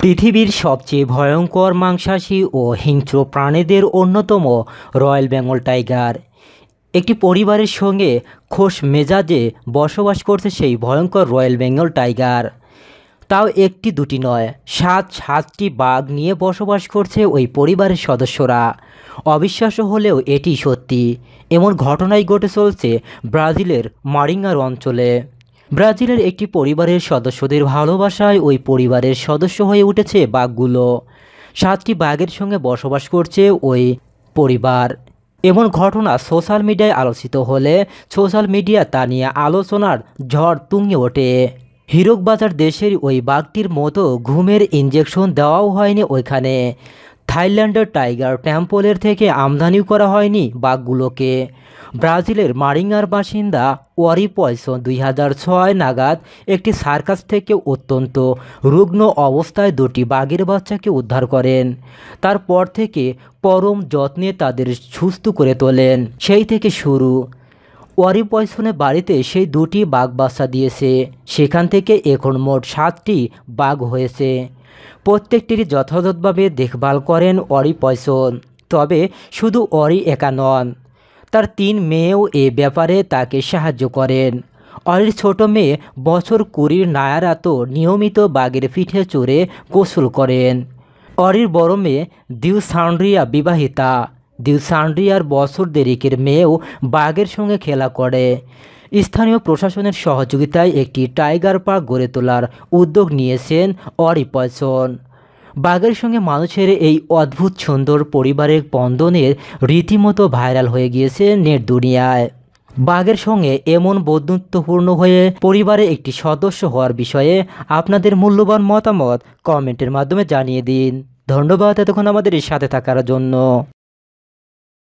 পৃথিবীর সবচেয়ে ভয়ঙ্কর মাংসাশী ও হিংস্র প্রাণীদের অন্যতম রয়্যাল বেঙ্গল টাইগার একটি পরিবারের সঙ্গে খোস মেজাজে বসবাস করছে সেই ভয়ঙ্কর রয়্যাল বেঙ্গল টাইগার তাও একটি দুটি নয় সাত সাতটি বাঘ নিয়ে বসবাস করছে ওই পরিবারের সদস্যরা অবিশ্বাস্য হলেও এটি সত্যি এমন ঘটনাই ঘটে চলছে ব্রাজিলের মারিঙ্গার অঞ্চলে ব্রাজিলের একটি পরিবারের সদস্যদের ভালোবাসায় ওই পরিবারের সদস্য হয়ে উঠেছে বাঘগুলো সাতটি বাঘের সঙ্গে বসবাস করছে ওই পরিবার এমন ঘটনা সোশ্যাল মিডিয়ায় আলোচিত হলে সোশ্যাল মিডিয়া তা নিয়ে আলোচনার ঝড় তুঙ্গে ওঠে বাজার দেশের ওই বাঘটির মতো ঘুমের ইঞ্জেকশন দেওয়াও হয়নি ওইখানে থাইল্যান্ডের টাইগার টেম্পলের থেকে আমদানিও করা হয়নি বাঘগুলোকে ব্রাজিলের মারিঙ্গার বাসিন্দা ওয়ারি পয়সন দুই নাগাদ একটি সার্কাস থেকে অত্যন্ত রুগ্ন অবস্থায় দুটি বাঘের বাচ্চাকে উদ্ধার করেন তারপর থেকে পরম যত্নে তাদের সুস্থ করে তোলেন সেই থেকে শুরু ওয়ারি পয়সনে বাড়িতে সেই দুটি বাঘ বাসা দিয়েছে সেখান থেকে এখন মোট সাতটি বাঘ হয়েছে প্রত্যেকটির যথাযথভাবে দেখভাল করেন অরি পয়সন তবে শুধু অরি একা নন তার তিন মেয়েও এ ব্যাপারে তাকে সাহায্য করেন অলির ছোট মেয়ে বছর কুড়ির নায়ারা তো নিয়মিত বাঘের পিঠে চড়ে গোসল করেন অরির বড় মেয়ে সান্ড্রিয়া বিবাহিতা দিউসান্ড্রিয়ার বছর দেরিকের মেয়েও বাঘের সঙ্গে খেলা করে স্থানীয় প্রশাসনের সহযোগিতায় একটি টাইগার পার্ক গড়ে তোলার উদ্যোগ নিয়েছেন অরিপয়সন বাঘের সঙ্গে মানুষের এই অদ্ভুত সুন্দর পরিবারের বন্ধনের রীতিমতো ভাইরাল হয়ে গিয়েছে নেট দুনিয়ায় বাঘের সঙ্গে এমন বন্ধুত্বপূর্ণ হয়ে পরিবারে একটি সদস্য হওয়ার বিষয়ে আপনাদের মূল্যবান মতামত কমেন্টের মাধ্যমে জানিয়ে দিন ধন্যবাদ এতক্ষণ আমাদের সাথে থাকার জন্য